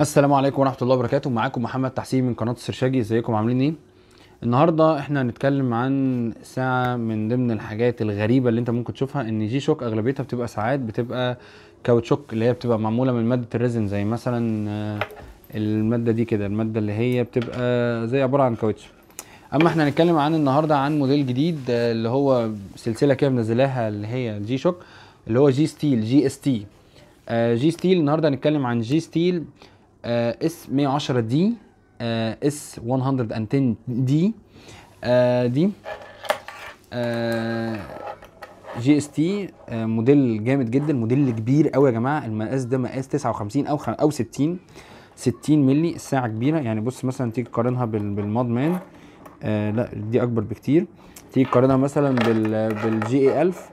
السلام عليكم ورحمه الله وبركاته معاكم محمد تحسين من قناه السرشاجي ازيكم عاملين ايه النهارده احنا هنتكلم عن ساعه من ضمن الحاجات الغريبه اللي انت ممكن تشوفها ان جي شوك اغلبيتها بتبقى ساعات بتبقى كاوتشوك اللي هي بتبقى معموله من ماده الريزن زي مثلا آه، الماده دي كده الماده اللي هي بتبقى زي عباره عن كاوتش اما احنا هنتكلم عن النهارده عن موديل جديد آه، اللي هو سلسله كده منزلاها اللي هي جي شوك اللي هو جي ستيل جي اس تي آه، جي ستيل النهارده هنتكلم عن جي ستيل آه، اس 110 دي آه، اس 110 دي آه، دي جي اس تي موديل جامد جدا موديل كبير قوي يا جماعه المقاس ده مقاس 59 او او 60 60 مللي الساعه كبيره يعني بص مثلا تيجي تقارنها بالماد آه لا دي اكبر بكتير تيجي تقارنها مثلا بالجي اي 1000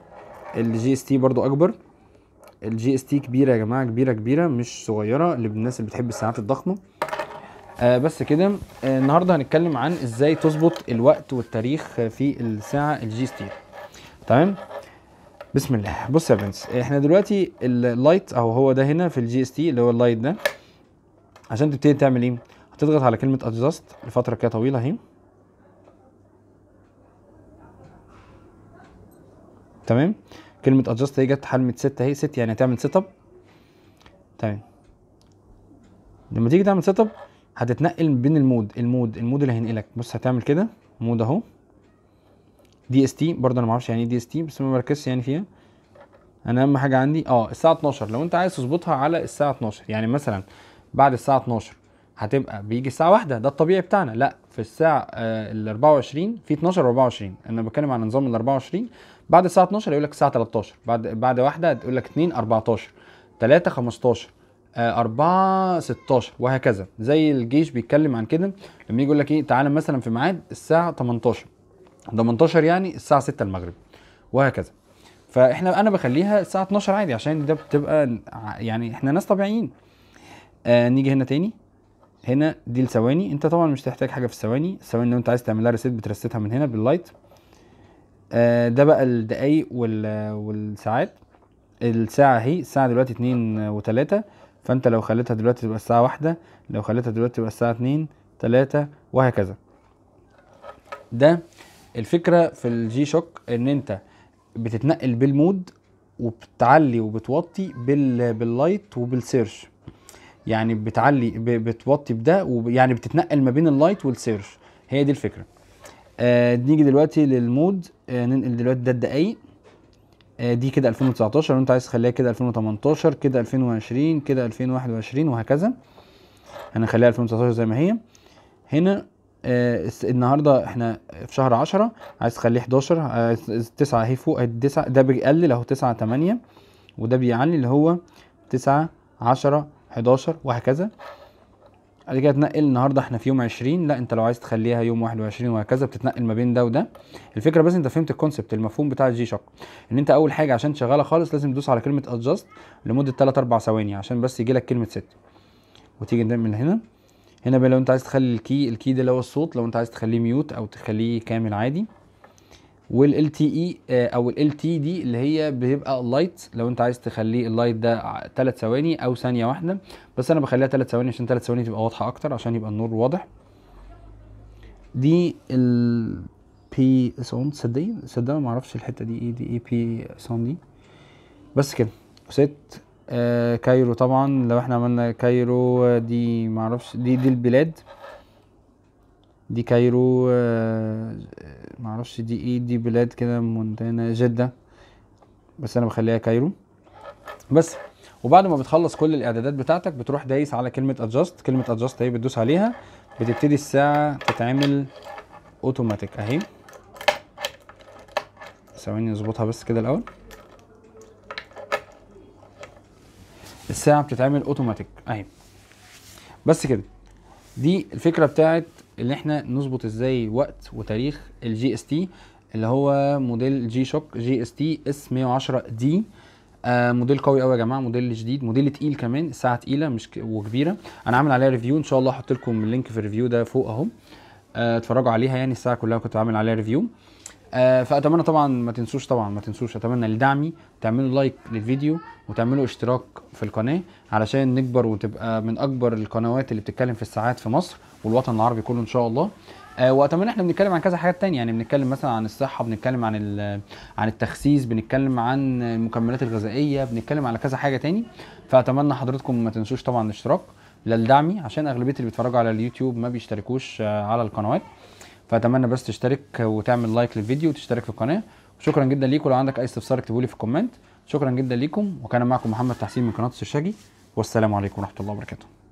الجي اس تي برضو اكبر الجي اس تي كبيره يا جماعه كبيره كبيره مش صغيره للناس اللي بتحب الساعات الضخمه آه بس كده آه النهارده هنتكلم عن ازاي تظبط الوقت والتاريخ في الساعه الجي اس تي تمام بسم الله بص يا بنس احنا دلوقتي اللايت اهو هو ده هنا في الجي اس تي اللي هو اللايت ده عشان تبتدي تعمل ايه هتضغط على كلمه ادجاست لفتره كده طويله اهي تمام كلمه ادجست هي جت حلمه ست اهي ست يعني هتعمل سيت اب تمام لما تيجي تعمل سيت اب هتتنقل بين المود المود المود اللي هينقلك بص هتعمل كده مود اهو دي اس تي برضه انا معرفش يعني ايه دي اس تي بس ما بركزش يعني فيها انا اهم حاجه عندي اه الساعه 12 لو انت عايز تظبطها على الساعه 12 يعني مثلا بعد الساعه 12 هتبقى بيجي الساعه واحدة ده الطبيعي بتاعنا لا في الساعه آه ال 24 في 12 و24 انا بتكلم عن نظام ال 24 بعد الساعه 12 يقول لك الساعه 13 بعد بعد واحده تقول لك 2 14 3 15 4 16 وهكذا زي الجيش بيتكلم عن كده لما يجي يقول لك ايه تعالى مثلا في ميعاد الساعه 18 18 يعني الساعه 6 المغرب وهكذا فاحنا انا بخليها الساعه 12 عادي عشان ده بتبقى يعني احنا ناس طبيعيين آه نيجي هنا تاني هنا دي الثواني انت طبعا مش هتحتاج حاجه في الثواني الثواني لو انت عايز تعملها ريسيت بترستها من هنا باللايت آه ده بقى الدقايق والساعات الساعه اهي الساعه دلوقتي اتنين وتلاتة فانت لو خليتها دلوقتي تبقى الساعه واحدة لو خليتها دلوقتي تبقى الساعه اتنين تلاتة وهكذا ده الفكره في الجي شوك ان انت بتتنقل بالمود وبتعلي وبتوطي باللايت وبالسيرش يعني بتعلي بتوطي بده ويعني بتتنقل ما بين اللايت والسيرش هي دي الفكره آه نيجي دلوقتي للمود آه ننقل دلوقتي ده الدقايق آه دي كده 2019 لو انت عايز تخليها كده 2018 كده 2020 كده 2021 وهكذا هنخليها 2019 زي ما هي هنا آه النهارده احنا في شهر 10 عايز تخليه 11 آه 9 اهي فوق 9 آه، ده بيقلل اهو 9 8 وده بيعلي اللي هو 9 10 11 وهكذا بعد كده تنقل النهارده احنا في يوم 20 لا انت لو عايز تخليها يوم 21 وهكذا بتتنقل ما بين ده وده الفكره بس انت فهمت الكونسبت المفهوم بتاع الجي شوك ان انت اول حاجه عشان تشغلها خالص لازم تدوس على كلمه ادجاست لمده 3 4 ثواني عشان بس يجي لك كلمه ست وتيجي من هنا هنا بقى لو انت عايز تخلي الكي الكي ده اللي هو الصوت لو انت عايز تخليه ميوت او تخليه كامل عادي والال تي e، اي آه، او ال تي دي اللي هي بيبقى لايت لو انت عايز تخليه اللايت ده 3 ثواني او ثانيه واحده بس انا بخليها 3 ثواني عشان 3 ثواني تبقى واضحه اكتر عشان يبقى النور واضح دي ال بي سون صدقني صدقني ما اعرفش الحته دي ايه دي ايه بي سون دي بس كده ست آه كايرو طبعا لو احنا عملنا كايرو آه، دي ما اعرفش دي دي البلاد دي كايرو آه، معرفش دي ايه دي بلاد كده مونتانا جدة بس انا بخليها كايرو بس وبعد ما بتخلص كل الاعدادات بتاعتك بتروح دايس على كلمة ادجاست كلمة ادجاست اهي بتدوس عليها بتبتدي الساعة تتعمل اوتوماتيك اهي ثواني نظبطها بس كده الاول الساعة بتتعمل اوتوماتيك اهي بس كده دي الفكرة بتاعت ان احنا نظبط ازاي وقت وتاريخ الجي اس تي اللي هو موديل جي شوك جي اس تي اس 110 دي موديل قوي قوي يا جماعه موديل جديد موديل تقيل كمان الساعه تقيله مش وكبيره انا عامل عليها ريفيو ان شاء الله هحط لكم اللينك في الريفيو ده فوق اهو آه، اتفرجوا عليها يعني الساعه كلها كنت عامل عليها ريفيو آه، فاتمنى طبعا ما تنسوش طبعا ما تنسوش اتمنى لدعمي تعملوا لايك للفيديو وتعملوا اشتراك في القناه علشان نكبر وتبقى من اكبر القنوات اللي بتتكلم في الساعات في مصر والوطن العربي كله ان شاء الله أه واتمنى احنا بنتكلم عن كذا حاجات تانية يعني بنتكلم مثلا عن الصحه بنتكلم عن عن التخسيس بنتكلم عن المكملات الغذائيه بنتكلم على كذا حاجه تاني فاتمنى حضراتكم ما تنسوش طبعا الاشتراك لدعمي عشان اغلبيه اللي بيتفرجوا على اليوتيوب ما بيشتركوش آه، على القنوات فاتمنى بس تشترك وتعمل لايك للفيديو وتشترك في القناه وشكرا جدا ليكم لو عندك اي استفسار اكتبه لي في الكومنت شكرا جدا ليكم وكان معكم محمد تحسين من قناه الشاجي والسلام عليكم ورحمه الله وبركاته